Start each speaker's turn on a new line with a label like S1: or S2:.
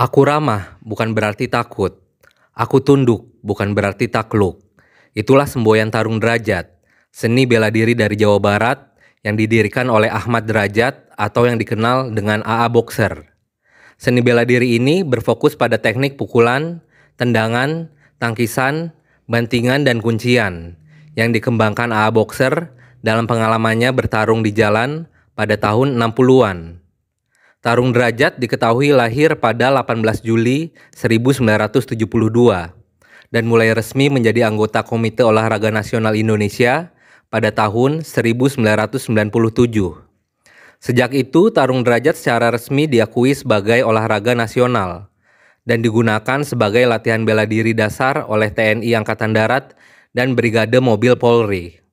S1: Aku ramah bukan berarti takut. Aku tunduk bukan berarti takluk. Itulah semboyan tarung derajat, seni bela diri dari Jawa Barat yang didirikan oleh Ahmad Derajat atau yang dikenal dengan AA Boxer. Seni bela diri ini berfokus pada teknik pukulan, tendangan, tangkisan, bantingan, dan kuncian yang dikembangkan AA Boxer dalam pengalamannya bertarung di jalan pada tahun 60-an. Tarung Derajat diketahui lahir pada 18 Juli 1972 dan mulai resmi menjadi anggota Komite Olahraga Nasional Indonesia pada tahun 1997. Sejak itu, tarung derajat secara resmi diakui sebagai olahraga nasional dan digunakan sebagai latihan bela diri dasar oleh TNI Angkatan Darat dan Brigade Mobil Polri.